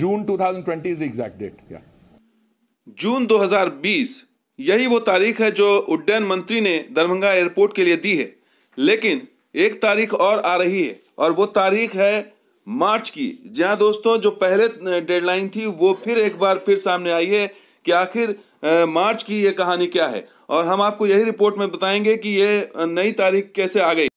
June 2020 is exact date जून 2020 यही वो तारीख है जो उड्डयन मंत्री ने दरभंगा एयरपोर्ट के लिए दी है लेकिन एक तारीख और आ रही है और वो तारीख है मार्च की जहां दोस्तों जो पहले डेडलाइन थी वो फिर एक बार फिर सामने आई है कि आखिर मार्च की ये कहानी क्या है और हम आपको यही रिपोर्ट में बताएंगे कि ये नई तारीख कैसे आ गई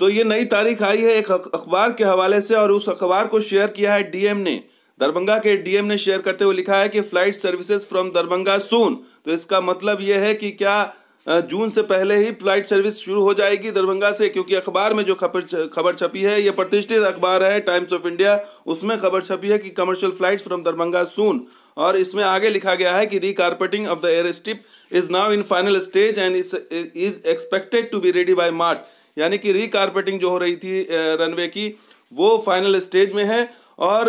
तो ये नई तारीख आई है एक अखबार के हवाले से और उस अखबार को शेयर किया है डीएम ने दरभंगा के डीएम ने शेयर करते हुए लिखा है कि flight services from Darbhanga soon तो इसका मतलब यह है कि क्या जून से पहले ही फ्लाइट सर्विस शुरू हो जाएगी दरभंगा से क्योंकि अखबार में जो खबर खबर छपी है यह प्रतिष्ठित अखबार है टाइम्स ऑफ इंडिया उसमें खबर छपी है कि commercial flight from Darbhanga soon और इसमें आगे लिखा गया है कि recarpeting of the air strip is now in final stage and is expected to be ready by March यानी कि री जो हो रही थी रनवे की वो फाइनल स्टेज में है और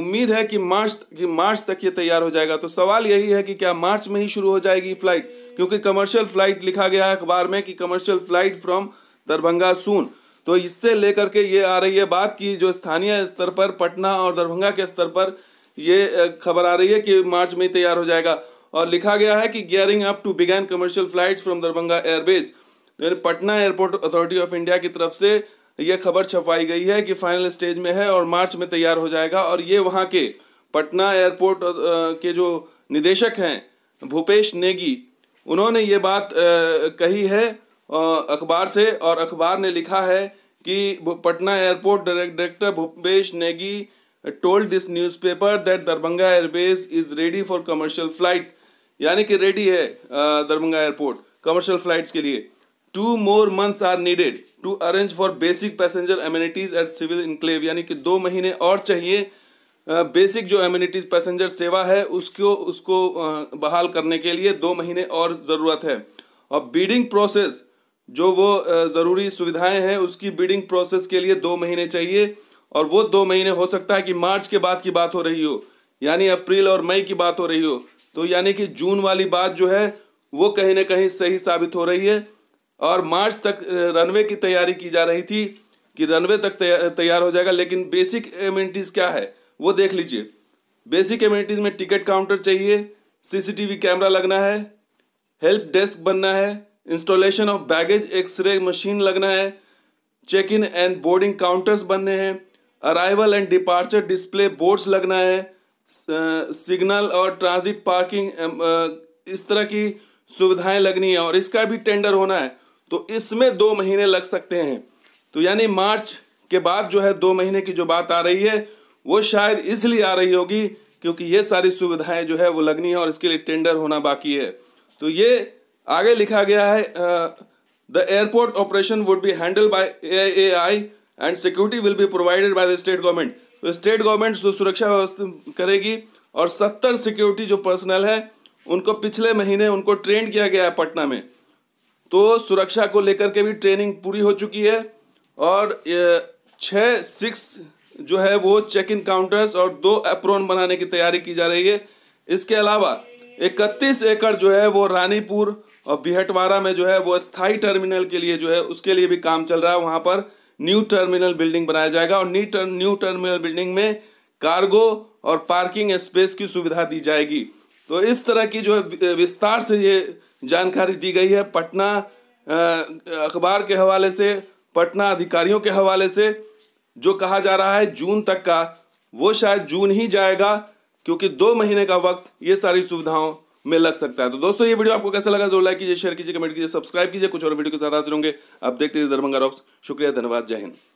उम्मीद है कि मार्च कि मार्च तक ये तैयार हो जाएगा तो सवाल यही है कि क्या मार्च में ही शुरू हो जाएगी फ्लाइट क्योंकि कमर्शियल फ्लाइट लिखा गया है अखबार में कि commercial flight from Darbhanga soon तो इससे लेकर के ये आ रही है बात कि जो स्थानीय स्तर पर पटना और दरभंगा के स्तर पर ये खबर आ रही है कि मार्च में ही तैयार हो जाएगा और लिखा गया है कि gearing up to begin commercial flight from Darbhanga airbase यानी Patna airport authority of India की तरफ से यह खबर छपाई गई है कि फाइनल स्टेज में है और मार्च में तैयार हो जाएगा और ये वहाँ के पटना एयरपोर्ट के जो निदेशक हैं भूपेश नेगी उन्होंने ये बात कही है अखबार से और अखबार ने लिखा है कि Patna airport director Bhupesh Negi told this newspaper that Darbhanga airbase is ready for commercial flight यानी कि रेडी है दरभंगा एयरपोर्ट कमर्शियल फ़्लाइट्स के लिए two more months are needed to arrange for basic passenger amenities at civil enclave यानी कि दो महीने और चाहिए बेसिक जो एम्यूनिटीज़ पैसेंजर सेवा है उसको उसको बहाल करने के लिए दो महीने और ज़रूरत है और बीडिंग प्रोसेस जो वो ज़रूरी सुविधाएं हैं उसकी बीडिंग प्रोसेस के लिए दो महीने चाहिए और वो दो महीने हो सकता है कि मार्च के बाद की बात हो रही हो यानी अप्रैल और मई की बात हो रही हो तो यानी कि जून वाली बात जो है वो कहीं ना कहीं सही साबित हो रही है और मार्च तक रनवे की तैयारी की जा रही थी कि रनवे तक तैयार हो जाएगा लेकिन बेसिक एमिनिटीज़ क्या है वो देख लीजिए बेसिक एमिनिटीज़ में टिकट काउंटर चाहिए सीसीटीवी कैमरा लगना है हेल्प डेस्क बनना है installation of baggage x-ray machine लगना है check in and boarding counters बनने हैं arrival and departure display boards लगना है सिग्नल और ट्रांजिट पार्किंग इस तरह की सुविधाएं लगनी है और इसका भी टेंडर होना है तो इसमें दो महीने लग सकते हैं तो यानी मार्च के बाद जो है दो महीने की जो बात आ रही है वो शायद इसलिए आ रही होगी क्योंकि ये सारी सुविधाएं जो है वो लगनी है और इसके लिए टेंडर होना बाकी है तो ये आगे लिखा गया है the airport operation would be handled by A I and security will be provided by the state government तो स्टेट गवर्नमेंट सुरक्षा व्यवस्था करेगी और सत्तर सिक्योरिटी जो पर्सनल है उनको पिछले महीने उनको ट्रेंड किया गया है पटना में तो सुरक्षा को लेकर के भी ट्रेनिंग पूरी हो चुकी है और छः सिक्स जो है वो चेक इन काउंटर्स और दो एप्रोन बनाने की तैयारी की जा रही है इसके अलावा इकतीस एकड़ जो है वो रानीपुर और बिहटवारा में जो है वो स्थाई टर्मिनल के लिए जो है उसके लिए भी काम चल रहा है वहाँ पर न्यू टर्मिनल बिल्डिंग बनाया जाएगा और न्यू टर्मिनल बिल्डिंग में कार्गो और पार्किंग स्पेस की सुविधा दी जाएगी तो इस तरह की जो है विस्तार से ये जानकारी दी गई है पटना अखबार के हवाले से पटना अधिकारियों के हवाले से जो कहा जा रहा है जून तक का वो शायद जून ही जाएगा क्योंकि दो महीने का वक्त ये सारी सुविधाओं में लग सकता है तो दोस्तों ये वीडियो आपको कैसा लगा जो लाइक कीजिए शेयर कीजिए कमेंट कीजिए सब्सक्राइब कीजिए कुछ और वीडियो के साथ हाजिर होंगे आप देखते रहिए दरभंगा रॉक्स शुक्रिया धन्यवाद जय हिंद